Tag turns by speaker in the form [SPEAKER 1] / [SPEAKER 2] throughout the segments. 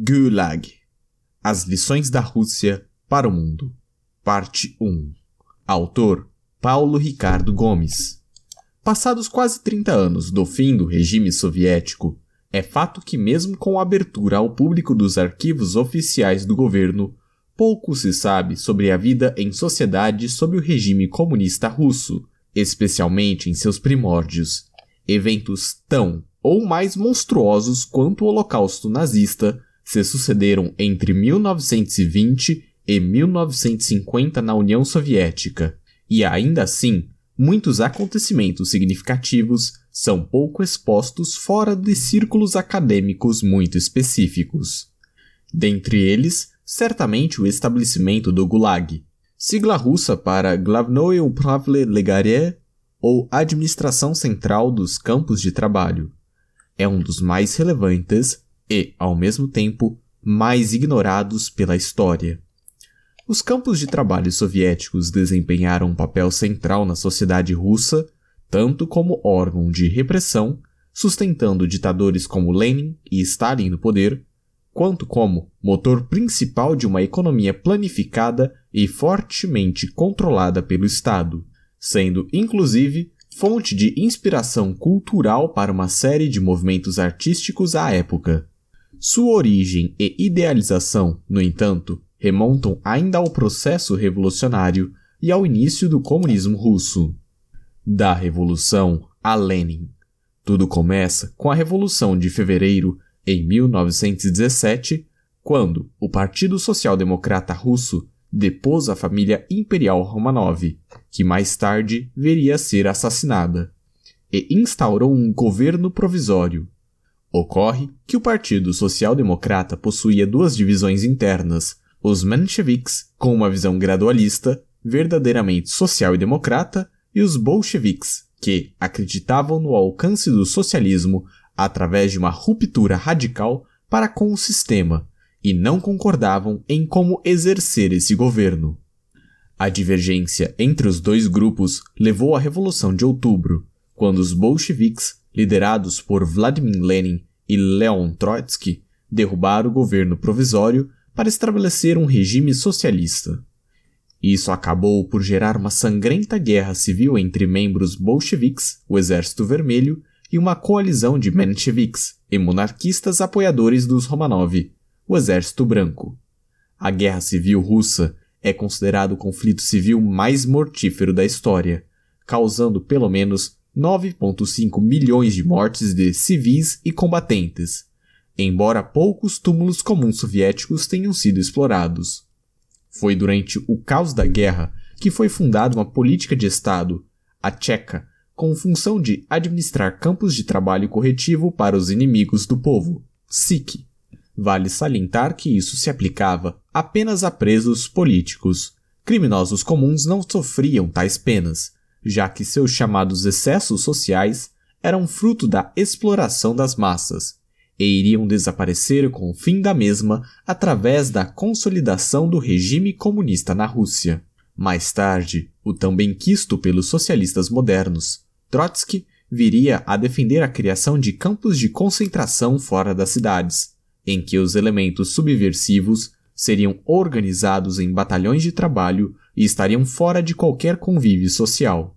[SPEAKER 1] Gulag As lições da Rússia para o mundo. Parte 1. Autor Paulo Ricardo Gomes. Passados quase 30 anos do fim do regime soviético, é fato que, mesmo com a abertura ao público dos arquivos oficiais do governo, pouco se sabe sobre a vida em sociedade sob o regime comunista russo, especialmente em seus primórdios. Eventos tão ou mais monstruosos quanto o Holocausto nazista se sucederam entre 1920 e 1950 na União Soviética, e ainda assim, muitos acontecimentos significativos são pouco expostos fora de círculos acadêmicos muito específicos. Dentre eles, certamente o estabelecimento do Gulag, sigla russa para Glavnoye Upravle Legarie, ou Administração Central dos Campos de Trabalho. É um dos mais relevantes e, ao mesmo tempo, mais ignorados pela história. Os campos de trabalho soviéticos desempenharam um papel central na sociedade russa, tanto como órgão de repressão, sustentando ditadores como Lenin e Stalin no poder, quanto como motor principal de uma economia planificada e fortemente controlada pelo Estado, sendo, inclusive, fonte de inspiração cultural para uma série de movimentos artísticos à época. Sua origem e idealização, no entanto, remontam ainda ao processo revolucionário e ao início do comunismo russo. Da Revolução a Lenin. Tudo começa com a Revolução de Fevereiro, em 1917, quando o Partido Social Democrata Russo depôs a família imperial Romanov, que mais tarde veria a ser assassinada, e instaurou um governo provisório, Ocorre que o Partido Social Democrata possuía duas divisões internas, os mencheviques, com uma visão gradualista, verdadeiramente social e democrata, e os bolcheviques, que acreditavam no alcance do socialismo através de uma ruptura radical para com o sistema e não concordavam em como exercer esse governo. A divergência entre os dois grupos levou à Revolução de Outubro, quando os bolcheviques liderados por Vladimir Lenin e Leon Trotsky, derrubaram o governo provisório para estabelecer um regime socialista. Isso acabou por gerar uma sangrenta guerra civil entre membros bolcheviques, o Exército Vermelho, e uma coalizão de mencheviques e monarquistas apoiadores dos Romanov, o Exército Branco. A Guerra Civil Russa é considerado o conflito civil mais mortífero da história, causando pelo menos 9,5 milhões de mortes de civis e combatentes, embora poucos túmulos comuns soviéticos tenham sido explorados. Foi durante o caos da guerra que foi fundada uma política de Estado, a Tcheca, com função de administrar campos de trabalho corretivo para os inimigos do povo, SIC. Vale salientar que isso se aplicava apenas a presos políticos. Criminosos comuns não sofriam tais penas, já que seus chamados excessos sociais eram fruto da exploração das massas e iriam desaparecer com o fim da mesma através da consolidação do regime comunista na Rússia. Mais tarde, o também quisto pelos socialistas modernos, Trotsky viria a defender a criação de campos de concentração fora das cidades, em que os elementos subversivos seriam organizados em batalhões de trabalho e estariam fora de qualquer convívio social.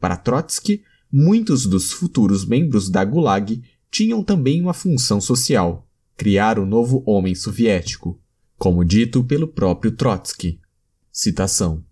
[SPEAKER 1] Para Trotsky, muitos dos futuros membros da Gulag tinham também uma função social: criar o novo homem soviético, como dito pelo próprio Trotsky. Citação: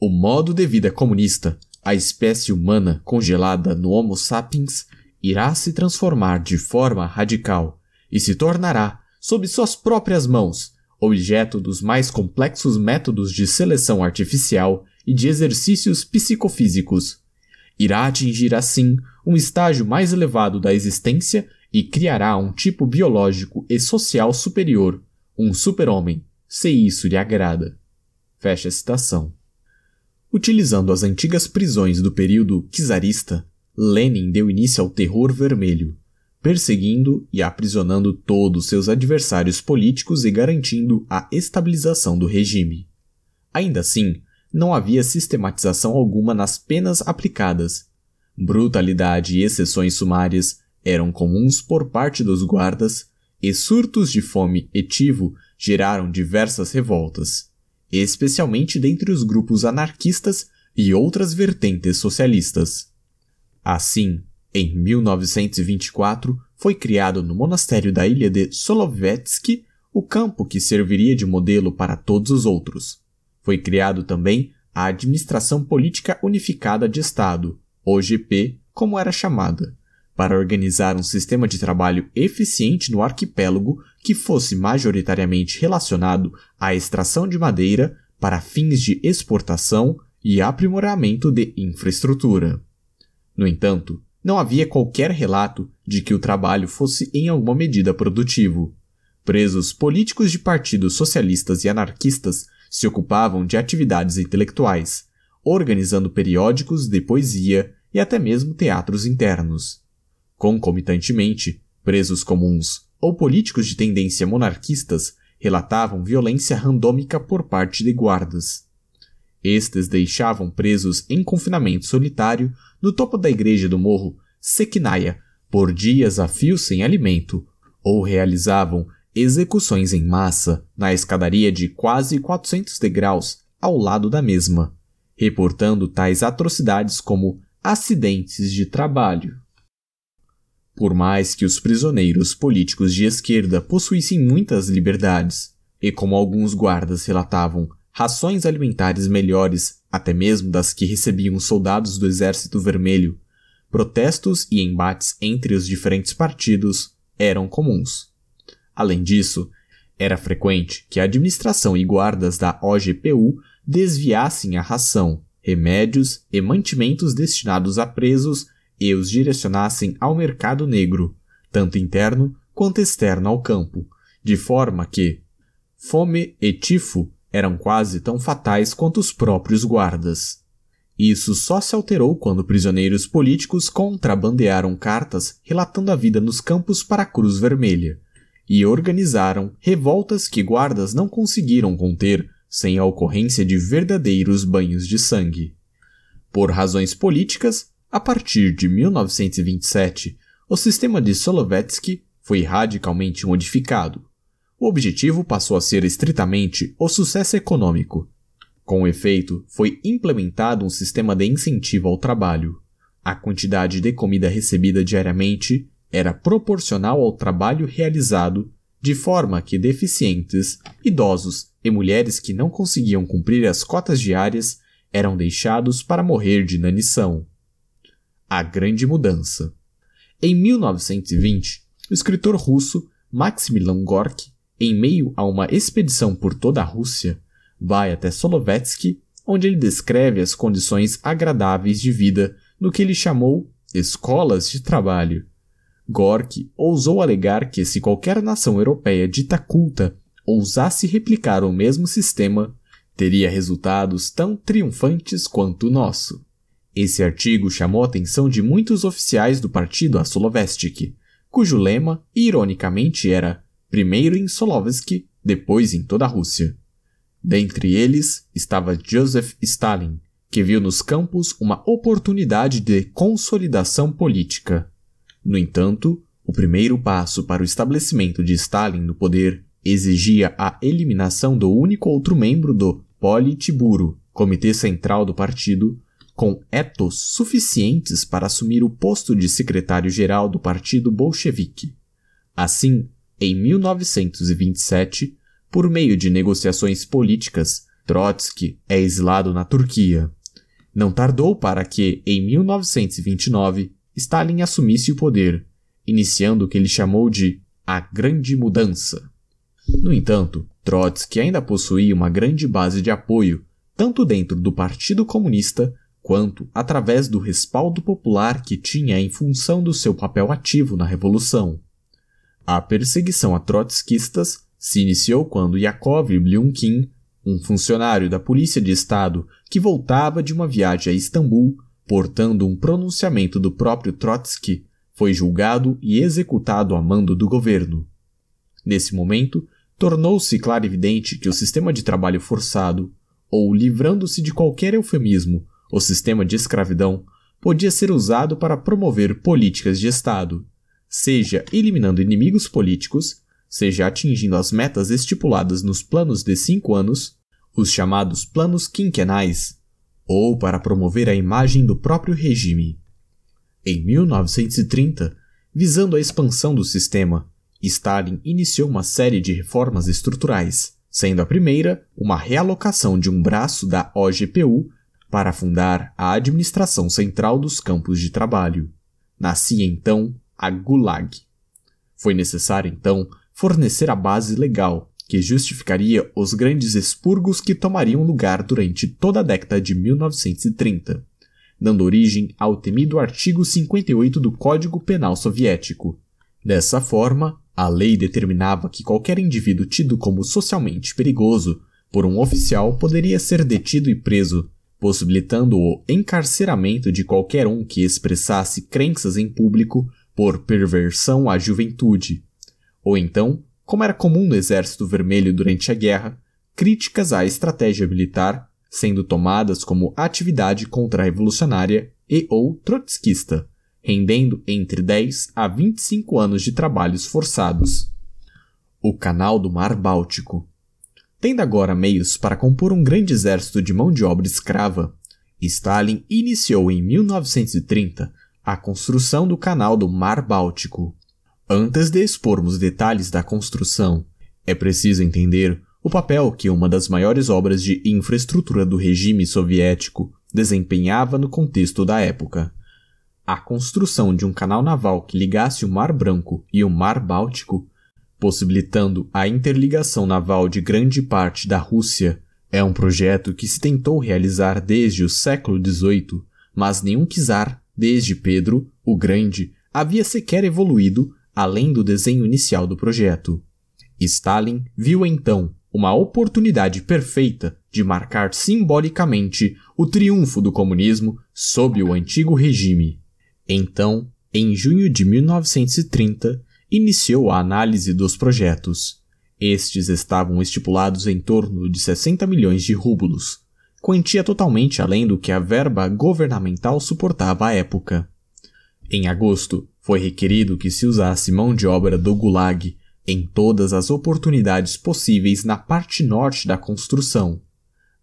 [SPEAKER 1] O modo de vida comunista, a espécie humana congelada no Homo sapiens, irá se transformar de forma radical e se tornará, sob suas próprias mãos, objeto dos mais complexos métodos de seleção artificial e de exercícios psicofísicos. Irá atingir, assim, um estágio mais elevado da existência e criará um tipo biológico e social superior, um super-homem, se isso lhe agrada. Fecha a citação. Utilizando as antigas prisões do período czarista, Lenin deu início ao Terror Vermelho, perseguindo e aprisionando todos seus adversários políticos e garantindo a estabilização do regime. Ainda assim, não havia sistematização alguma nas penas aplicadas. Brutalidade e exceções sumárias eram comuns por parte dos guardas, e surtos de fome e tivo geraram diversas revoltas, especialmente dentre os grupos anarquistas e outras vertentes socialistas. Assim, em 1924, foi criado no monastério da ilha de Solovetsky o campo que serviria de modelo para todos os outros. Foi criado também a Administração Política Unificada de Estado, OGP, como era chamada, para organizar um sistema de trabalho eficiente no arquipélago que fosse majoritariamente relacionado à extração de madeira para fins de exportação e aprimoramento de infraestrutura. No entanto, não havia qualquer relato de que o trabalho fosse em alguma medida produtivo. Presos políticos de partidos socialistas e anarquistas se ocupavam de atividades intelectuais, organizando periódicos de poesia e até mesmo teatros internos. Concomitantemente, presos comuns ou políticos de tendência monarquistas relatavam violência randômica por parte de guardas. Estes deixavam presos em confinamento solitário no topo da igreja do morro Sequinaia por dias a fio sem alimento, ou realizavam execuções em massa na escadaria de quase 400 degraus ao lado da mesma, reportando tais atrocidades como acidentes de trabalho. Por mais que os prisioneiros políticos de esquerda possuíssem muitas liberdades, e como alguns guardas relatavam, rações alimentares melhores até mesmo das que recebiam soldados do Exército Vermelho, protestos e embates entre os diferentes partidos eram comuns. Além disso, era frequente que a administração e guardas da OGPU desviassem a ração, remédios e mantimentos destinados a presos e os direcionassem ao mercado negro, tanto interno quanto externo ao campo, de forma que fome e tifo eram quase tão fatais quanto os próprios guardas. Isso só se alterou quando prisioneiros políticos contrabandearam cartas relatando a vida nos campos para a Cruz Vermelha e organizaram revoltas que guardas não conseguiram conter sem a ocorrência de verdadeiros banhos de sangue. Por razões políticas, a partir de 1927, o sistema de Solovetsky foi radicalmente modificado, o objetivo passou a ser estritamente o sucesso econômico. Com efeito, foi implementado um sistema de incentivo ao trabalho. A quantidade de comida recebida diariamente era proporcional ao trabalho realizado, de forma que deficientes, idosos e mulheres que não conseguiam cumprir as cotas diárias eram deixados para morrer de inanição. A grande mudança. Em 1920, o escritor russo Maximilian Gorky em meio a uma expedição por toda a Rússia, vai até Solovetsky, onde ele descreve as condições agradáveis de vida no que ele chamou escolas de trabalho. Gorky ousou alegar que se qualquer nação europeia dita culta ousasse replicar o mesmo sistema, teria resultados tão triunfantes quanto o nosso. Esse artigo chamou a atenção de muitos oficiais do partido a Solovestic, cujo lema, ironicamente, era primeiro em Solovetsk, depois em toda a Rússia. Dentre eles estava Joseph Stalin, que viu nos campos uma oportunidade de consolidação política. No entanto, o primeiro passo para o estabelecimento de Stalin no poder exigia a eliminação do único outro membro do Politburo, comitê central do partido, com etos suficientes para assumir o posto de secretário-geral do Partido Bolchevique. Assim, em 1927, por meio de negociações políticas, Trotsky é exilado na Turquia. Não tardou para que, em 1929, Stalin assumisse o poder, iniciando o que ele chamou de a Grande Mudança. No entanto, Trotsky ainda possuía uma grande base de apoio, tanto dentro do Partido Comunista quanto através do respaldo popular que tinha em função do seu papel ativo na Revolução. A perseguição a trotskistas se iniciou quando Yakov Lyunkin, um funcionário da Polícia de Estado que voltava de uma viagem a Istambul, portando um pronunciamento do próprio Trotsky, foi julgado e executado a mando do governo. Nesse momento, tornou-se claro evidente que o sistema de trabalho forçado, ou livrando-se de qualquer eufemismo, o sistema de escravidão, podia ser usado para promover políticas de Estado seja eliminando inimigos políticos, seja atingindo as metas estipuladas nos planos de cinco anos, os chamados planos quinquenais, ou para promover a imagem do próprio regime. Em 1930, visando a expansão do sistema, Stalin iniciou uma série de reformas estruturais, sendo a primeira uma realocação de um braço da OGPU para fundar a Administração Central dos Campos de Trabalho. Nascia então a Gulag. Foi necessário, então, fornecer a base legal que justificaria os grandes expurgos que tomariam lugar durante toda a década de 1930, dando origem ao temido artigo 58 do Código Penal Soviético. Dessa forma, a lei determinava que qualquer indivíduo tido como socialmente perigoso por um oficial poderia ser detido e preso, possibilitando o encarceramento de qualquer um que expressasse crenças em público por perversão à juventude, ou então, como era comum no Exército Vermelho durante a guerra, críticas à estratégia militar, sendo tomadas como atividade contra-revolucionária e ou trotskista, rendendo entre 10 a 25 anos de trabalhos forçados. O Canal do Mar Báltico. Tendo agora meios para compor um grande exército de mão de obra escrava, Stalin iniciou em 1930 a construção do canal do Mar Báltico. Antes de expormos detalhes da construção, é preciso entender o papel que uma das maiores obras de infraestrutura do regime soviético desempenhava no contexto da época. A construção de um canal naval que ligasse o Mar Branco e o Mar Báltico, possibilitando a interligação naval de grande parte da Rússia, é um projeto que se tentou realizar desde o século XVIII, mas nenhum czar Desde Pedro, o Grande, havia sequer evoluído além do desenho inicial do projeto. Stalin viu então uma oportunidade perfeita de marcar simbolicamente o triunfo do comunismo sobre o antigo regime. Então, em junho de 1930, iniciou a análise dos projetos. Estes estavam estipulados em torno de 60 milhões de rúbulos, quantia totalmente além do que a verba governamental suportava à época. Em agosto, foi requerido que se usasse mão de obra do Gulag em todas as oportunidades possíveis na parte norte da construção,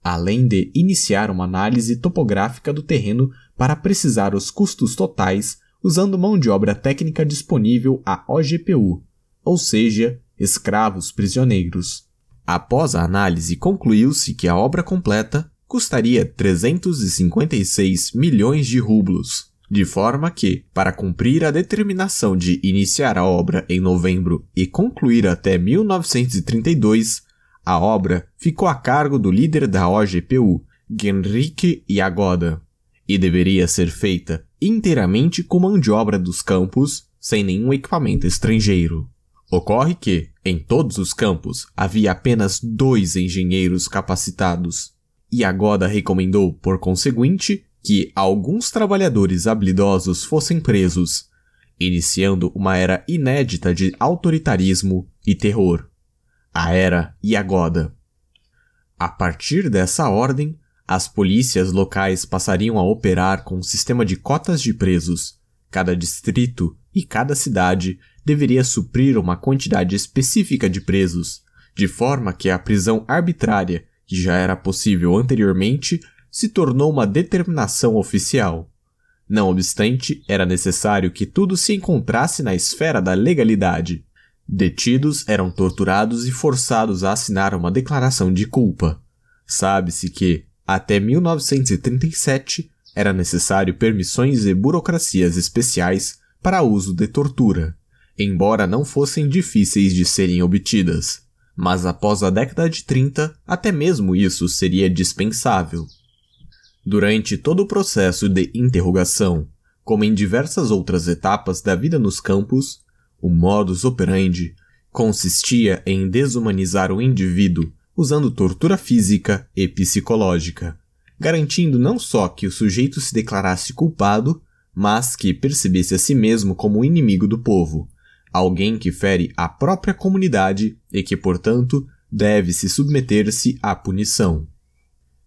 [SPEAKER 1] além de iniciar uma análise topográfica do terreno para precisar os custos totais usando mão de obra técnica disponível à OGPU, ou seja, escravos prisioneiros. Após a análise, concluiu-se que a obra completa custaria 356 milhões de rublos, de forma que, para cumprir a determinação de iniciar a obra em novembro e concluir até 1932, a obra ficou a cargo do líder da OGPU, Genrique Yagoda, e deveria ser feita inteiramente com mão de obra dos campos, sem nenhum equipamento estrangeiro. Ocorre que, em todos os campos, havia apenas dois engenheiros capacitados, e Agoda recomendou, por conseguinte, que alguns trabalhadores habilidosos fossem presos, iniciando uma era inédita de autoritarismo e terror. A era Iagoda. A partir dessa ordem, as polícias locais passariam a operar com um sistema de cotas de presos. Cada distrito e cada cidade deveria suprir uma quantidade específica de presos, de forma que a prisão arbitrária que já era possível anteriormente, se tornou uma determinação oficial. Não obstante, era necessário que tudo se encontrasse na esfera da legalidade. Detidos eram torturados e forçados a assinar uma declaração de culpa. Sabe-se que, até 1937, era necessário permissões e burocracias especiais para uso de tortura, embora não fossem difíceis de serem obtidas mas após a década de 30, até mesmo isso seria dispensável. Durante todo o processo de interrogação, como em diversas outras etapas da vida nos campos, o modus operandi consistia em desumanizar o indivíduo usando tortura física e psicológica, garantindo não só que o sujeito se declarasse culpado, mas que percebesse a si mesmo como inimigo do povo, alguém que fere a própria comunidade e que, portanto, deve se submeter-se à punição.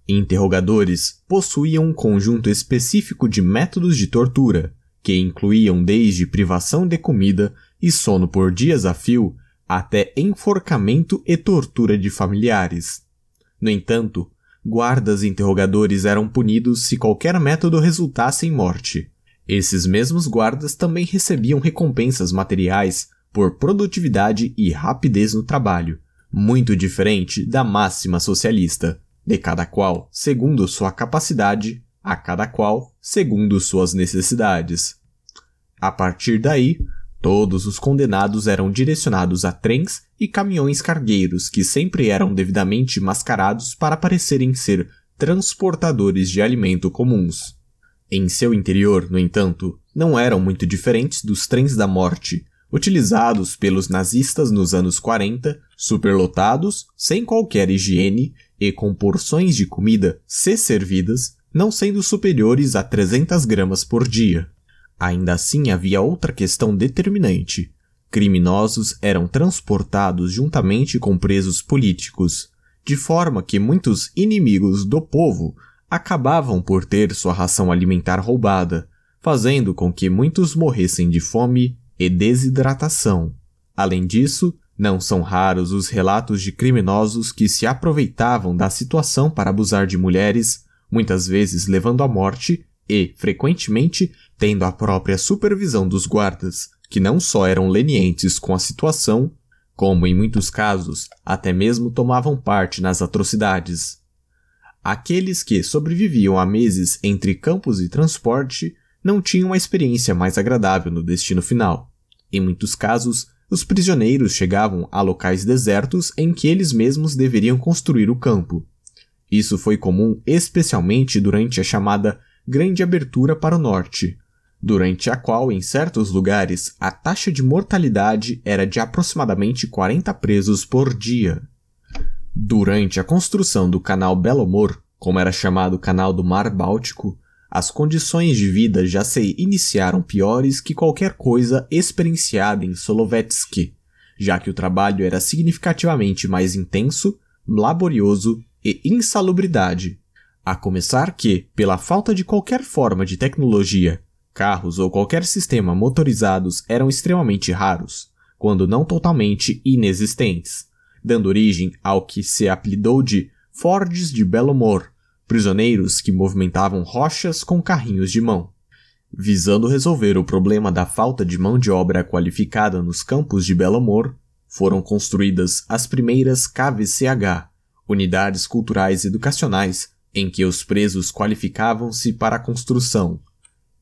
[SPEAKER 1] Interrogadores possuíam um conjunto específico de métodos de tortura, que incluíam desde privação de comida e sono por dias a fio até enforcamento e tortura de familiares. No entanto, guardas interrogadores eram punidos se qualquer método resultasse em morte. Esses mesmos guardas também recebiam recompensas materiais por produtividade e rapidez no trabalho, muito diferente da máxima socialista, de cada qual segundo sua capacidade, a cada qual segundo suas necessidades. A partir daí, todos os condenados eram direcionados a trens e caminhões cargueiros que sempre eram devidamente mascarados para parecerem ser transportadores de alimento comuns. Em seu interior, no entanto, não eram muito diferentes dos trens da morte, utilizados pelos nazistas nos anos 40, superlotados, sem qualquer higiene e com porções de comida se servidas não sendo superiores a 300 gramas por dia. Ainda assim, havia outra questão determinante. Criminosos eram transportados juntamente com presos políticos, de forma que muitos inimigos do povo acabavam por ter sua ração alimentar roubada, fazendo com que muitos morressem de fome e desidratação. Além disso, não são raros os relatos de criminosos que se aproveitavam da situação para abusar de mulheres, muitas vezes levando à morte e, frequentemente, tendo a própria supervisão dos guardas, que não só eram lenientes com a situação, como em muitos casos até mesmo tomavam parte nas atrocidades. Aqueles que sobreviviam a meses entre campos e transporte não tinham a experiência mais agradável no destino final. Em muitos casos, os prisioneiros chegavam a locais desertos em que eles mesmos deveriam construir o campo. Isso foi comum especialmente durante a chamada Grande Abertura para o Norte, durante a qual, em certos lugares, a taxa de mortalidade era de aproximadamente 40 presos por dia. Durante a construção do canal Belo Mor, como era chamado o canal do Mar Báltico, as condições de vida já se iniciaram piores que qualquer coisa experienciada em Solovetsky, já que o trabalho era significativamente mais intenso, laborioso e insalubridade. A começar que, pela falta de qualquer forma de tecnologia, carros ou qualquer sistema motorizados eram extremamente raros, quando não totalmente inexistentes dando origem ao que se apelidou de Fordes de Belo Humor, prisioneiros que movimentavam rochas com carrinhos de mão. Visando resolver o problema da falta de mão de obra qualificada nos campos de Belo Humor, foram construídas as primeiras KVCH, unidades culturais educacionais em que os presos qualificavam-se para a construção.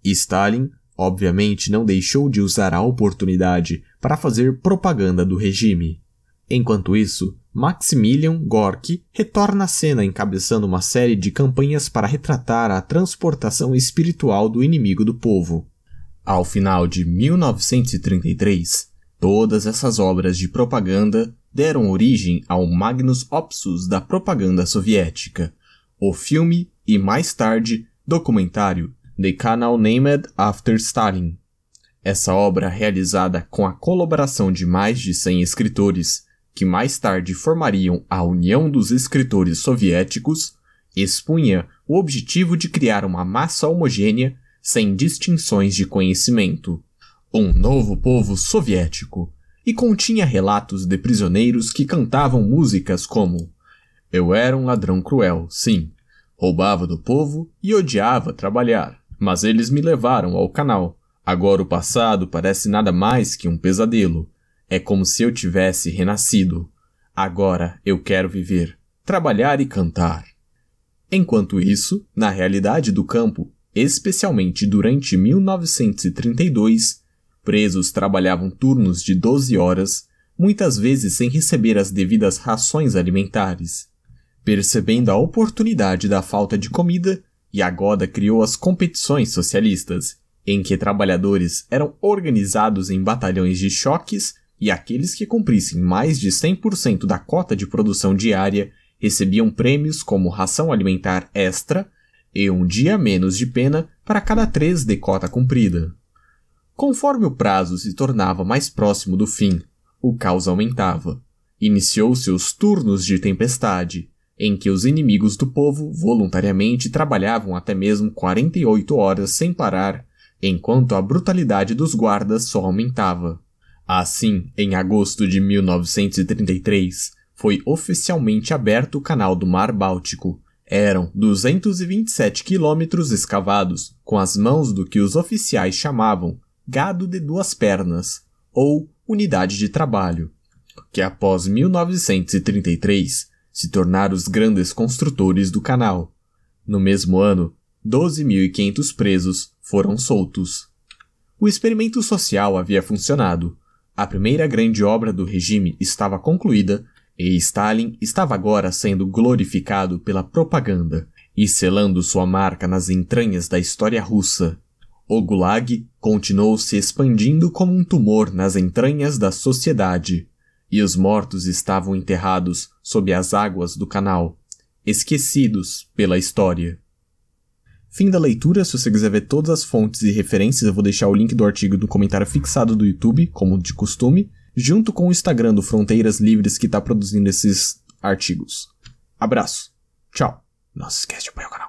[SPEAKER 1] Stalin, obviamente, não deixou de usar a oportunidade para fazer propaganda do regime. Enquanto isso, Maximilian Gorki retorna à cena encabeçando uma série de campanhas para retratar a transportação espiritual do inimigo do povo. Ao final de 1933, todas essas obras de propaganda deram origem ao Magnus Opus da propaganda soviética, o filme e mais tarde documentário The Canal Named After Stalin. Essa obra, realizada com a colaboração de mais de 100 escritores, que mais tarde formariam a União dos Escritores Soviéticos, expunha o objetivo de criar uma massa homogênea sem distinções de conhecimento, um novo povo soviético, e continha relatos de prisioneiros que cantavam músicas como Eu era um ladrão cruel, sim, roubava do povo e odiava trabalhar, mas eles me levaram ao canal. Agora o passado parece nada mais que um pesadelo é como se eu tivesse renascido. Agora eu quero viver, trabalhar e cantar. Enquanto isso, na realidade do campo, especialmente durante 1932, presos trabalhavam turnos de 12 horas, muitas vezes sem receber as devidas rações alimentares. Percebendo a oportunidade da falta de comida, Yagoda criou as competições socialistas, em que trabalhadores eram organizados em batalhões de choques e aqueles que cumprissem mais de 100% da cota de produção diária recebiam prêmios como ração alimentar extra e um dia menos de pena para cada três de cota cumprida. Conforme o prazo se tornava mais próximo do fim, o caos aumentava. Iniciou-se os turnos de tempestade, em que os inimigos do povo voluntariamente trabalhavam até mesmo 48 horas sem parar, enquanto a brutalidade dos guardas só aumentava. Assim, em agosto de 1933, foi oficialmente aberto o canal do Mar Báltico. Eram 227 quilômetros escavados com as mãos do que os oficiais chamavam gado de duas pernas, ou unidade de trabalho, que após 1933 se tornaram os grandes construtores do canal. No mesmo ano, 12.500 presos foram soltos. O experimento social havia funcionado a primeira grande obra do regime estava concluída e Stalin estava agora sendo glorificado pela propaganda e selando sua marca nas entranhas da história russa. O Gulag continuou se expandindo como um tumor nas entranhas da sociedade, e os mortos estavam enterrados sob as águas do canal, esquecidos pela história. Fim da leitura, se você quiser ver todas as fontes e referências, eu vou deixar o link do artigo do comentário fixado do YouTube, como de costume, junto com o Instagram do Fronteiras Livres que está produzindo esses artigos. Abraço, tchau, não se esquece de apoiar o canal.